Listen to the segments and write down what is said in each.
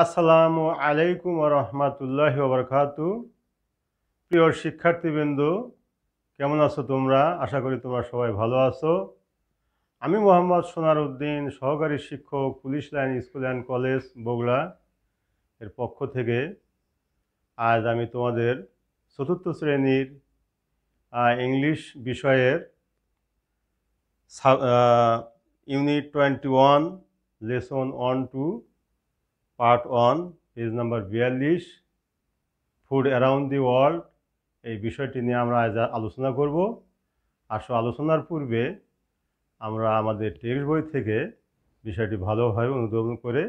আসসালামু আলাইকুম রহমাতুল্লাহ ওবরকাতু প্রিয় শিক্ষার্থীবৃন্দ কেমন আছো তোমরা আশা করি তোমরা সবাই ভালো আছো আমি মোহাম্মদ সোনার উদ্দিন সহকারী শিক্ষক police line school and college Bogura এর পক্ষ থেকে আজ আমি তোমাদের চতুর্থ শ্রেণীর ইংলিশ বিষয়ের unit twenty one lesson one two part one page number বিয়াল্লিশ ফুড অ্যারাউন্ড দি ওয়ার্ল্ড এই বিষয়টি নিয়ে আমরা আজ আলোচনা করব আসো আলোচনার পূর্বে আমরা আমাদের টেক্সট বই থেকে বিষয়টি ভালোভাবে অনুধাবন করে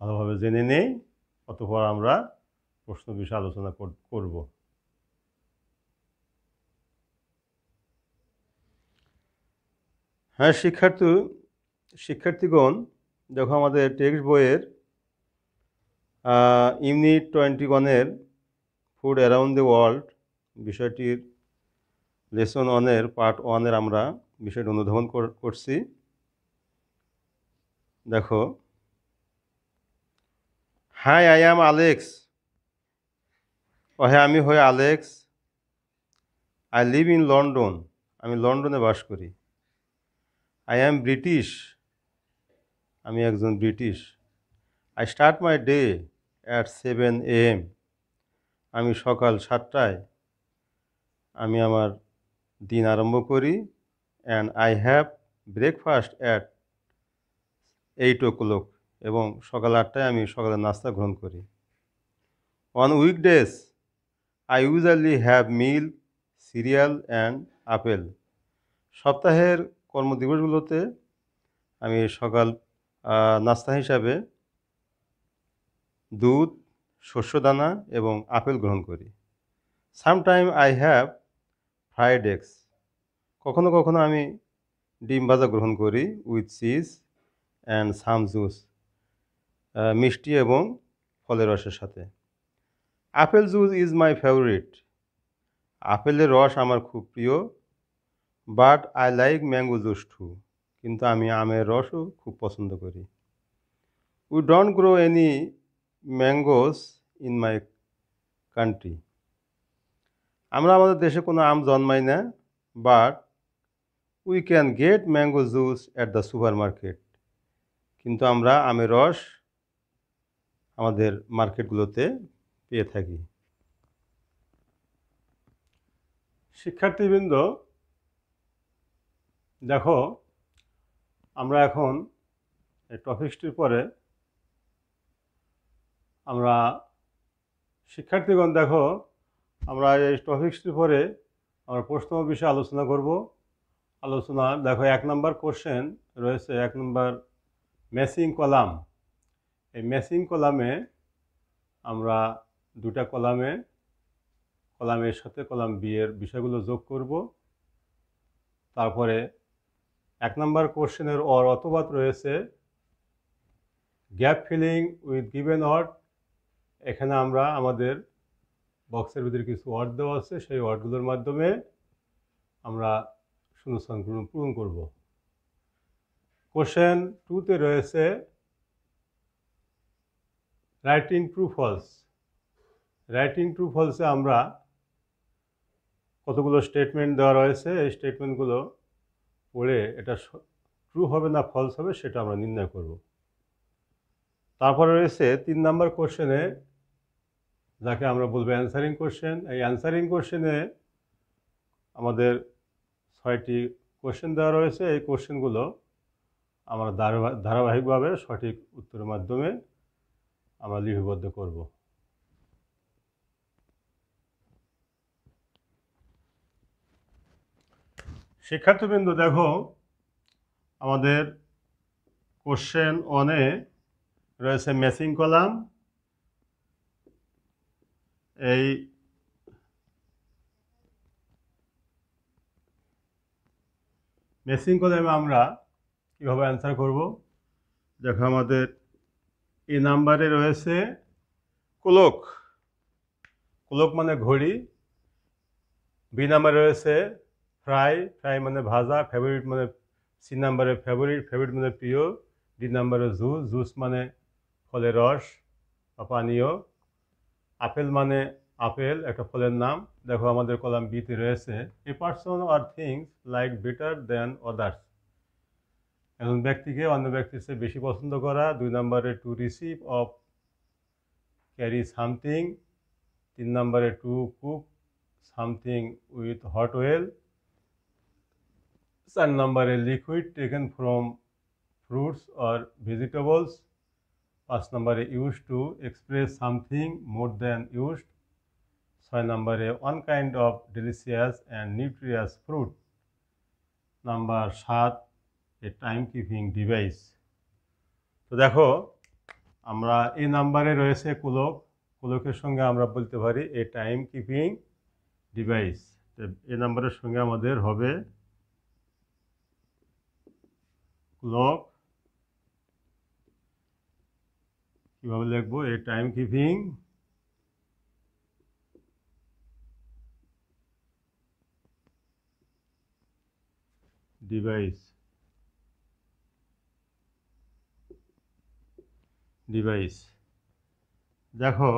ভালোভাবে জেনে নেই অতপর আমরা প্রশ্ন বিষয়ে আলোচনা করব হ্যাঁ শিক্ষার্থী শিক্ষার্থীগণ দেখো আমাদের টেক্সট বইয়ের ইউনিট টোয়েন্টি ওয়ানের ফুড অ্যারাউন্ড দ্য ওয়ার্ল্ড বিষয়টির লেসন ওয়ানের পার্ট ওয়ানের আমরা বিষয়টি অনুধাবন করছি দেখো হাই আই অ্যাম আলেক্স ও হ্যাঁ আমি হই আলেক্স আই লিভ ইন লন্ডন আমি লন্ডনে বাস করি আই অ্যাম ব্রিটিশ আমি একজন ব্রিটিশ I start my day at seven am আমি সকাল সাতটায় আমি আমার দিন আরম্ভ করি and I have breakfast at eight o'clock এবং সকাল আটটায় আমি সকালে নাস্তা গ্রহণ করি on weekdays I usually have milk cereal and apple সপ্তাহের কর্মদিবসগুলোতে আমি সকাল নাস্তা হিসাবে দুধ শস্যদানা এবং আপেল গ্রহণ করি sometime I have fried eggs কখনো কখনো আমি ডিম ভাজা গ্রহণ করি with cheese and some juice মিষ্টি এবং ফলের রসের সাথে apple juice is my favourite আপেলের রস আমার খুব প্রিয় but I like mango juice too কিন্তু আমি আমের রসও খুব পছন্দ করি we don't grow any mangoes in my country আমরা আমাদের দেশে কোনো আম জন্মাই না but we can get mango juice at the supermarket কিন্তু আমরা আমের রস আমাদের মার্কেটগুলোতে পেয়ে থাকি শিক্ষার্থীবৃন্দ দেখো আমরা এখন এই টপিক্সটির পরে আমরা শিক্ষার্থীগণ দেখো আমরা এই টপিক্সটির পরে আমরা প্রশ্ন বিষয়ে আলোচনা করব আলোচনা দেখো এক নম্বর কোশ্চেন রয়েছে এক নম্বর ম্যাসিং কলাম এই ম্যাসিং কলামে আমরা দুটা কলামে কলামের সাথে কলাম বিয়ের বিষয়গুলো যোগ করব তারপরে এক নম্বর কোশ্চেনের অর অথবাত রয়েছে gap filling with given word এখানে আমরা আমাদের বক্সের ভিতরে কিছু ওয়ার্ড দেওয়া আছে সেই ওয়ার্ডগুলোর মাধ্যমে আমরা শূন্যস্থানগুলো পূরণ করব কোশ্চেন টুতে রয়েছে writing true false writing true ফলসে আমরা কতগুলো স্টেটমেন্ট দেওয়া রয়েছে এই স্টেটমেন্টগুলো পড়ে এটা ট্রু হবে না ফলস হবে সেটা আমরা নির্ণয় করব তারপরে রয়েছে তিন নম্বর কোশ্চেনে যাকে আমরা বলবো অ্যান্সারিং কোশ্চেন এই অ্যান্সারিং কোশ্চেনে আমাদের ছয়টি কোশ্চেন দেওয়া রয়েছে এই কোশ্চেনগুলো আমরা ধারাবাহিকভাবে সঠিক উত্তরের মাধ্যমে আমরা লিপিবদ্ধ করব শিক্ষার্থীবৃন্দ দেখো আমাদের কোশ্চেন ওয়ানে রয়েছে মেসিং কলাম এই মেসিং কদমে আমরা কীভাবে অ্যান্সার করব দেখো আমাদের এই নাম্বারে রয়েছে কুলক কুলক মানে ঘড়ি বি নাম্বারে রয়েছে ফ্রাই ফ্রাই মানে ভাজা ফেভারিট মানে সি নাম্বারে ফেভারিট ফেভারিট মানে প্রিয় ডি নাম্বারে জুস জুস মানে ফলের রস বা পানীয় আপেল মানে আপেল একটা ফলের নাম দেখো আমাদের কলাম বিতে রয়েছে a person or things like better than others একজন ব্যক্তিকে অন্য ব্যক্তির চেয়ে বেশি পছন্দ করা দুই নম্বরে to receive of carry something তিন নম্বরে to cook something with hot oil চার নম্বরে liquid taken from fruits or vegetables পাঁচ নম্বরে use to express something more than use ছয় নম্বরে one kind of delicious and nutritious fruit number সাত a time keeping device তো দেখো আমরা এই নাম্বারে রয়েছে কুলক কুলকের সঙ্গে আমরা বলতে পারি এ টাইম কিপিং ডিভাইস এ নাম্বারের সঙ্গে আমাদের হবে ক্লক কীভাবে লিখবো a time keeping device device দেখো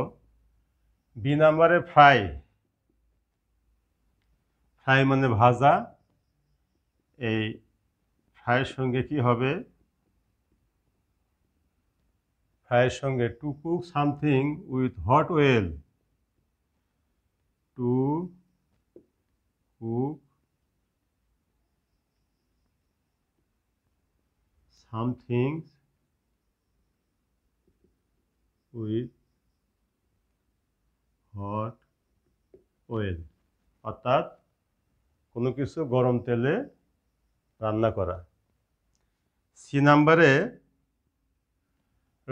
বি নাম্বারে ফ্রাই ফ্রাই মানে ভাজা এই ফ্রাইয়ের সঙ্গে কি হবে ফায়ের সঙ্গে to cook something with hot oil to cook something with hot oil অর্থাৎ কোনো কিছু গরম তেলে রান্না করা সি নাম্বারে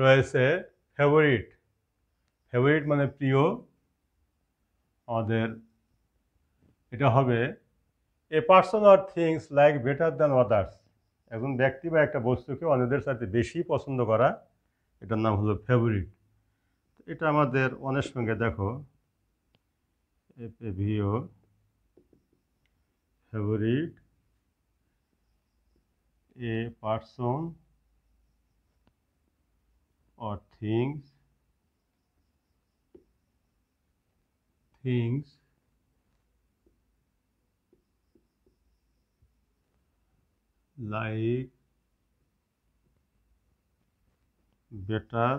রয়েছে ফেভারিট ফেভারিট মানে প্রিয় আমাদের এটা হবে a person or things like better than others একজন ব্যক্তি বা একটা বস্তুকে অন্যদের সাথে বেশি পছন্দ করা এটার নাম হলো ফেভারিট এটা আমাদের অনেক সঙ্গে দেখো ভিও favourite a person or things things like better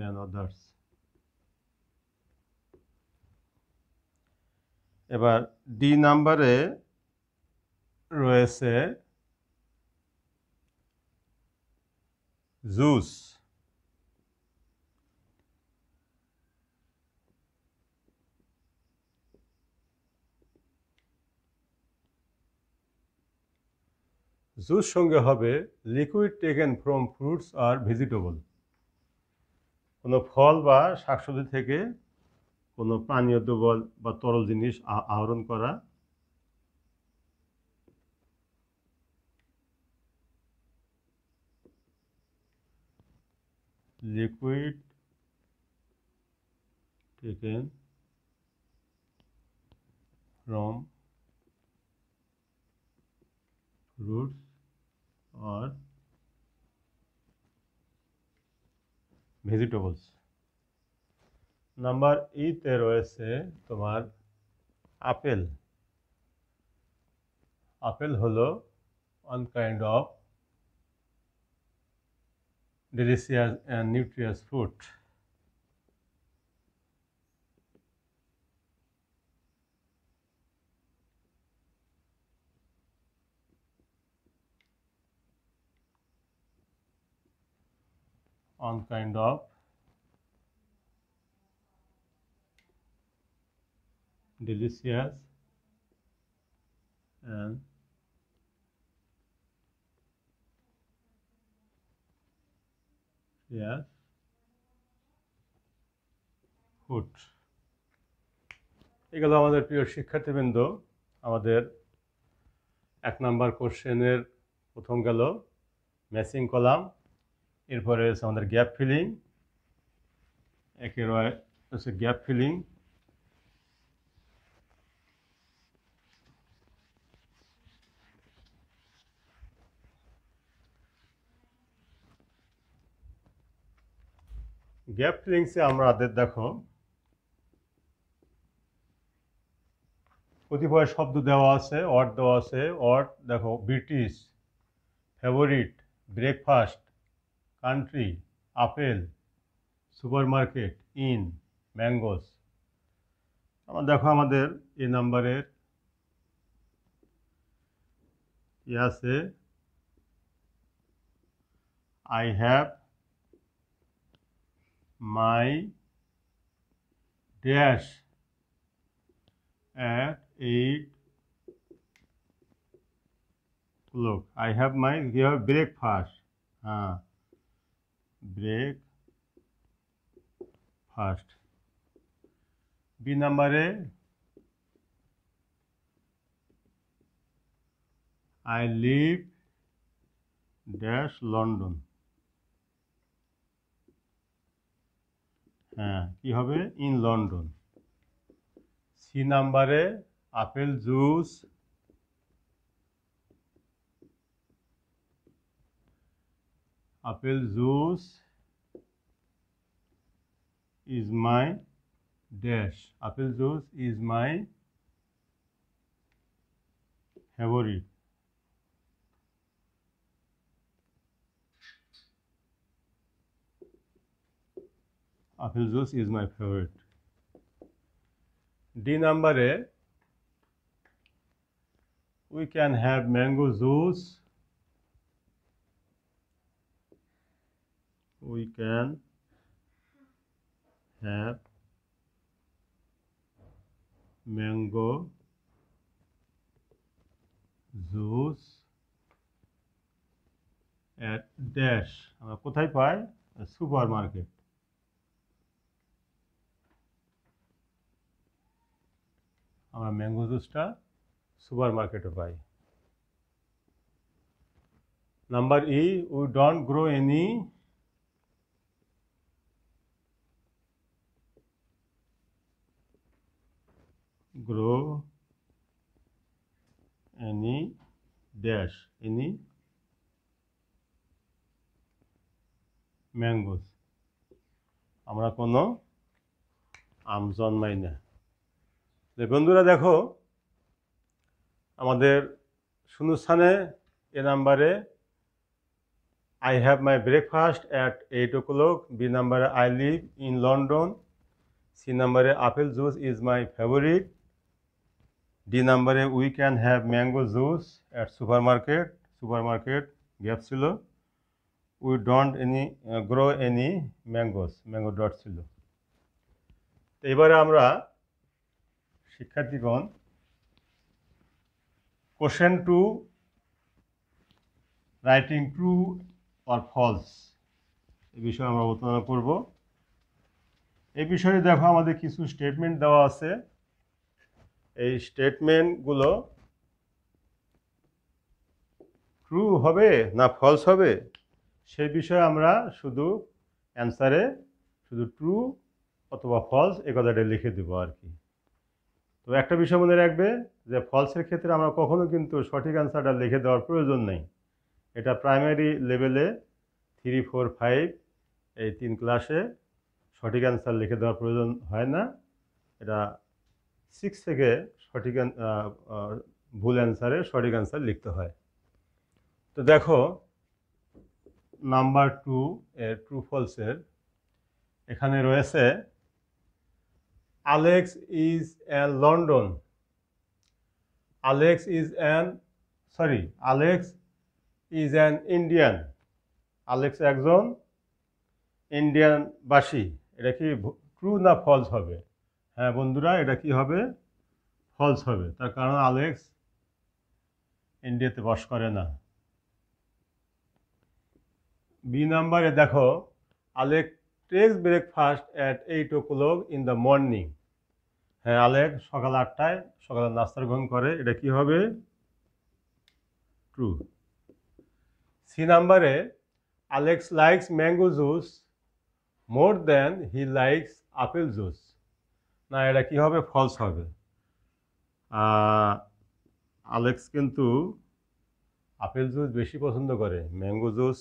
than others এবার ডি নাম্বারে রয়েছে জুস জুস সঙ্গে হবে liquid taken from fruits or vegetable কোনো ফল বা শাকসবজি থেকে কোনো পানীয় দুর্বল বা তরল জিনিস আহরণ করা liquid taken from fruits or vegetables. Number E तेरह से তোমার আপেল আপেল হলো one kind of delicious and nutritious food. on kind of delicious and a fruit এগুলো আমাদের প্রিয় শিক্ষার্থীবৃন্দ আমাদের এক নাম্বার কোশ্চেনের প্রথম গেল ম্যাচিং কলাম এরপরে রয়েছে আমাদের গ্যাপ ফিলিং একে রয়েছে গ্যাপ ফিলিং গ্যাপ আমরা আদের দেখো কতিপয় শব্দ দেওয়া আছে অট দেওয়া আছে অট দেখো British favourite breakfast country apple supermarket in mangoes আমার দেখো আমাদের এই নাম্বারের ই আছে I have my dash at 8 look I have my here breakfast हाँ ब्रेक फास्ट बी नंबर है आई लिव डैश लंदन হ্যাঁ কি হবে ইন লন্ডন সি নাম্বারে apple juice apple juice is my dash apple juice is my favourite apple juice is my favourite D নাম্বারে we can have mango juice we can have mango juice at dash আমরা কোথায় পাই supermarket আমরা mango জুসটা সুপার মার্কেটে পাই number E we don't grow any grow any dash any mangoes আমরা কোনো আম জন্মাই না বন্ধুরা দেখো আমাদের শূন্যস্থানে এ নাম্বারে I have my breakfast at eight o'clock B নাম্বারে I live in London C নাম্বারে apple juice is my favourite D নাম্বারে we can have mango juice at supermarket supermarket gap ছিল we don't any grow any mangoes mango dot ছিল তো এবারে আমরা শিক্ষার্থীগণ question two writing true or false এ বিষয়ে আমরা আলোচনা করব এ বিষয়ে দেখো আমাদের কিছু স্টেটমেন্ট দেওয়া আছে এই স্টেটমেন্টগুলো ট্রু হবে না ফলস হবে সেই বিষয়ে আমরা শুধু অ্যান্সারে শুধু ট্রু অথবা ফলস এ কথাটা লিখে দেবো আর কি তো একটা বিষয় মনে রাখবে যে ফলসের ক্ষেত্রে আমরা কখনো কিন্তু সঠিক অ্যান্সারটা লিখে দেওয়ার প্রয়োজন নেই এটা প্রাইমারি লেভেলে থ্রি ফোর ফাইভ এই তিন ক্লাসে সঠিক অ্যান্সার লিখে দেওয়ার প্রয়োজন হয় না এটা সিক্স থেকে সঠিক ভুল অ্যান্সারে সঠিক অ্যান্সার লিখতে হয় তো দেখো নাম্বার টু এর ট্রু ফলসের এখানে রয়েছে Alex is a London. Alex is an sorry, Alex is an Indian. Alex একজন ইন্ডিয়ান বাসী এটা কি ট্রু না ফলস হবে হ্যাঁ বন্ধুরা এটা কি হবে ফলস হবে তার কারণ আলেক্স ইন্ডিয়াতে বাস করে না বি নাম্বারে দেখো Alex breakfast at eight o'clock in the morning হ্যাঁ আলেক সকাল আটটায় সকালে নাস্তার গ্রহণ করে এটা কি হবে ট্রু সি নাম্বারে Alex likes mango juice more than he likes apple juice না এটা কি হবে ফলস হবে আলেক্স কিন্তু আপেল জুস বেশি পছন্দ করে ম্যাঙ্গো জুস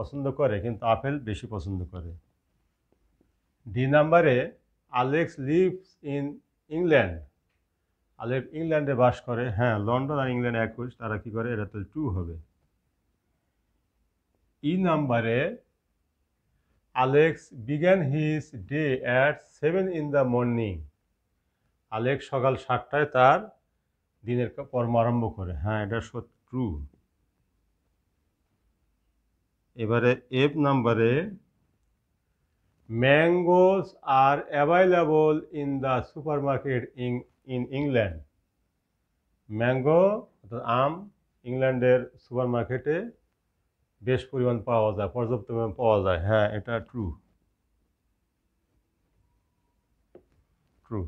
পছন্দ করে কিন্তু আপেল বেশি পছন্দ করে ডি নাম্বারে আলেক্স লিভস ইন ইংল্যান্ড আলেক ইংল্যান্ডে বাস করে হ্যাঁ লন্ডন আর ইংল্যান্ড একুশ তারা কি করে এটা তো টু হবে ই নাম্বারে Alex began his day at seven in the morning Alex সকাল সাতটায় তার দিনের কর্ম আরম্ভ করে হ্যাঁ এটা ট্রু এবারে এফ নাম্বারে mangoes are available in the supermarket ইং ইন ইংল্যান্ড ম্যাঙ্গো অর্থাৎ আম ইংল্যান্ডের সুপার মার্কেটে বেশ পরিমাণ পাওয়া যায় পর্যাপ্ত পরিমাণ পাওয়া যায় হ্যাঁ এটা ট্রু ট্রু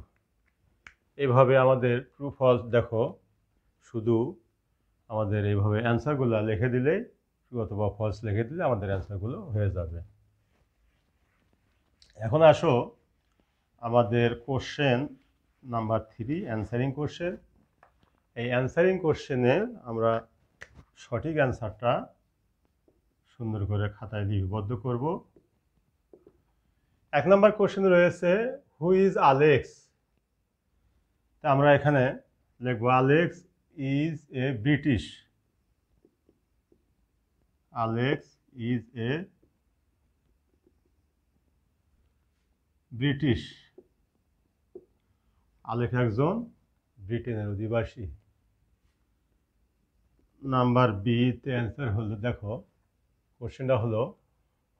এভাবে আমাদের ট্রু ফলস দেখো শুধু আমাদের এইভাবে অ্যান্সারগুলো লিখে দিলেই ট্রু অথবা ফলস লিখে দিলে আমাদের অ্যান্সারগুলো হয়ে যাবে এখন আসো আমাদের question number three answering question এই অ্যান্সারিং কোশ্চেনের আমরা সঠিক অ্যান্সারটা সুন্দর করে খাতায় লিপিবদ্ধ করব এক নম্বর কোশ্চেন রয়েছে হু ইজ আলেক্স তা আমরা এখানে লিখব Alex is a British Alex is a British Alex একজন ব্রিটেনের অধিবাসী নাম্বার বি তে অ্যান্সার হলো দেখো কোশ্চেনটা হলো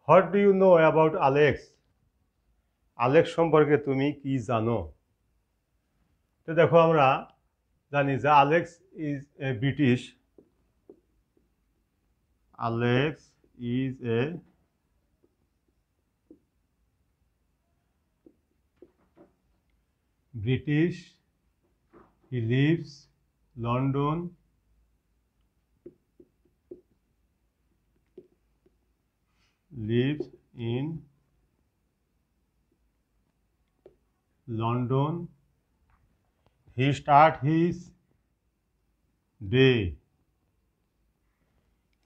what do you know about Alex Alex সম্পর্কে তুমি কি জানো তো দেখো আমরা জানি যে Alex is a British Alex is a British. He lives London. Lives in London. He start his day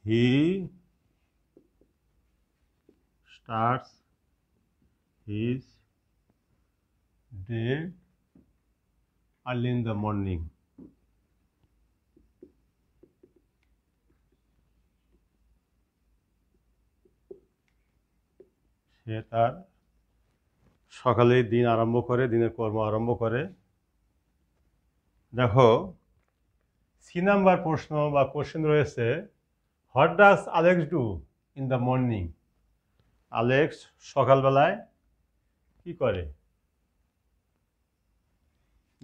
he starts his day early in the morning. সে তার সকালে দিন আরম্ভ করে দিনের কর্ম আরম্ভ করে দেখো সি নাম্বার প্রশ্ন বা কোশ্চেন রয়েছে what does Alex do in the morning Alex সকালবেলায় কি করে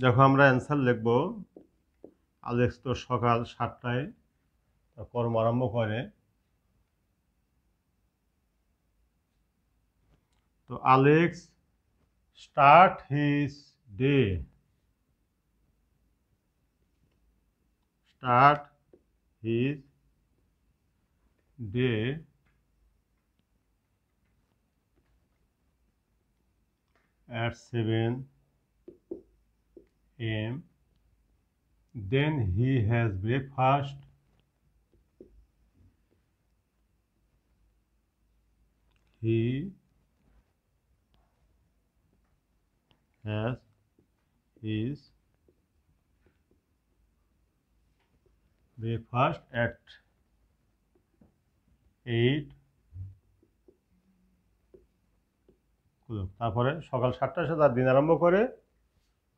দেখো আমরা অ্যান্সার লিখব আলেক্স তো সকাল সাতটায় কর্ম আরম্ভ করে তো Alex start his day start his Day at 7 am then he has breakfast he has his breakfast at eight তারপরে সকাল সাতটার সাথে তার দিন আরম্ভ করে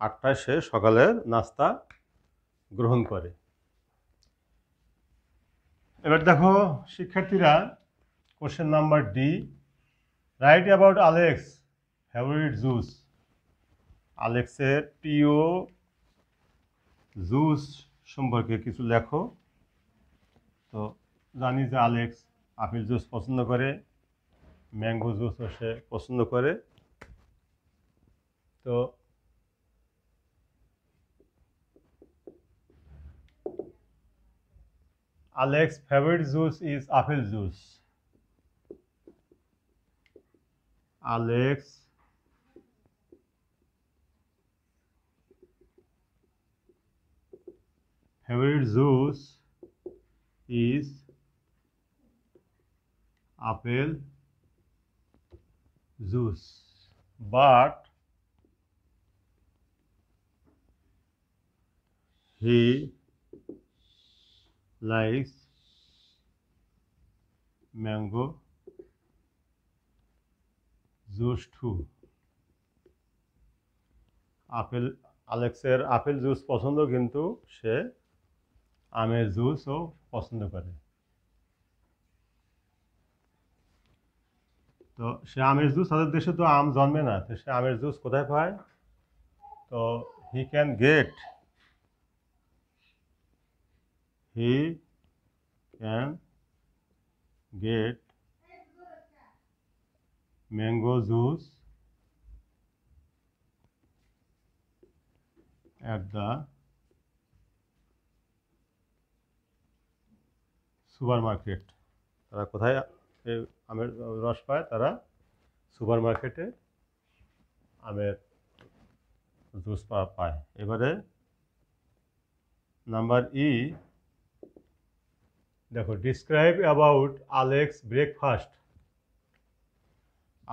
আটটায় সে সকালের নাস্তা গ্রহণ করে এবার দেখো শিক্ষার্থীরা question number D write about Alex favourite juice আলেক্সের প্রিয় জুস সম্পর্কে কিছু লেখো তো জানি যে আলেক্স আপেল জুস পছন্দ করে ম্যাঙ্গো জুস সে পছন্দ করে তো Alex favourite juice is apple juice Alex favourite juice is apple juice but he likes mango juice too apple আলেক্সের আপেল জুস পছন্দ কিন্তু সে আমের জুসও পছন্দ করে তো সে আমের জুস তাদের দেশে তো আম জন্মে না তো সে আমের জুস কোথায় পায় তো he can get he can get mango juice at the supermarket তারা কোথায় আমের রস পায় তারা সুপার মার্কেটে আমের জুস পায় এবারে নাম্বার ই দেখো ডিসক্রাইব অ্যাবাউট আলেক্স ব্রেকফাস্ট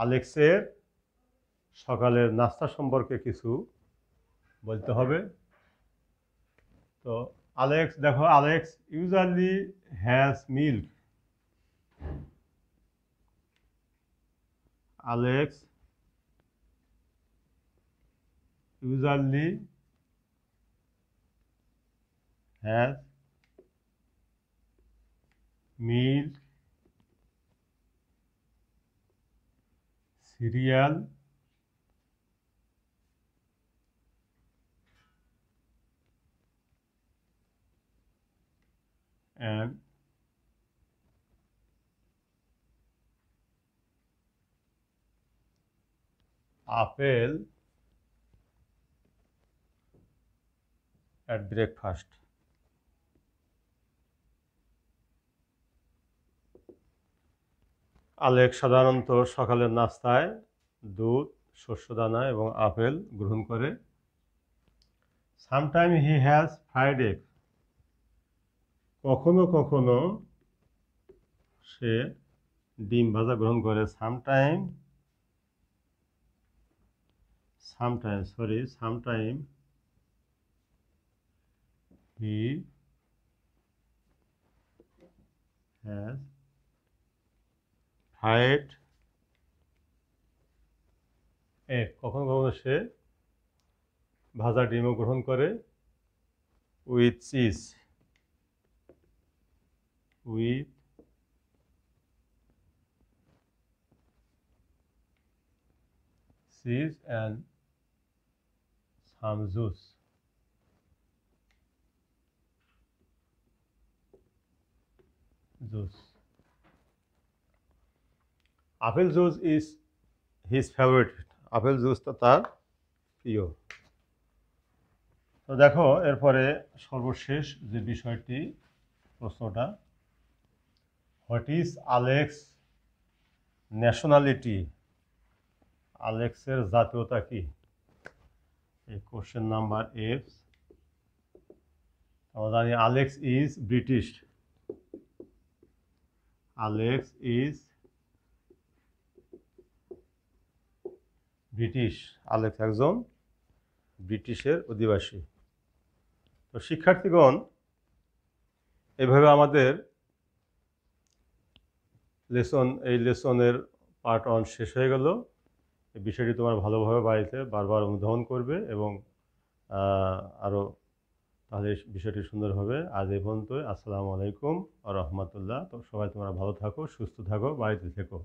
আলেক্সের সকালের নাস্তা সম্পর্কে কিছু বলতে হবে তো আলেক্স দেখো Alex usually has milk Alex usually has milk, cereal and apple at breakfast Alex সাধারণত সকালের নাস্তায় দুধ শস্যদানা এবং আপেল গ্রহণ করে sometime he has fried egg কখনো কখনো সে ডিম ভাজা গ্রহণ করে sometime sometimes sorry sometime he has fight egg কখনো কখনো সে ভাজা ডিম গ্রহণ করে with is with cheese and همزوس Zeus. Apple juice is his favourite apple জুসটা তার প্রিয় তো দেখো এরপরে সর্বশেষ যে বিষয়টি প্রশ্নটা হোয়াট ইজ আলেক্স ন্যাশনালিটি আলেক্সের জাতীয়তা কী question number F. Alex is British. Alex is British Alex একজন ব্রিটিশের অধিবাসী তো শিক্ষার্থীগণ এভাবে আমাদের লেসন এই লেসনের পার্ট অন শেষ হয়ে গেল বিষয়টি তোমার ভালোভাবে বাড়িতে বারবার অনুধাবন করবে এবং আরও তাহলে বিষয়টি সুন্দর হবে আজ এ পর্যন্ত আসসালামু আলাইকুম আ রহমতুল্লাহ তো সবাই তোমরা ভালো থাকো সুস্থ থাকো বাড়িতে থেকো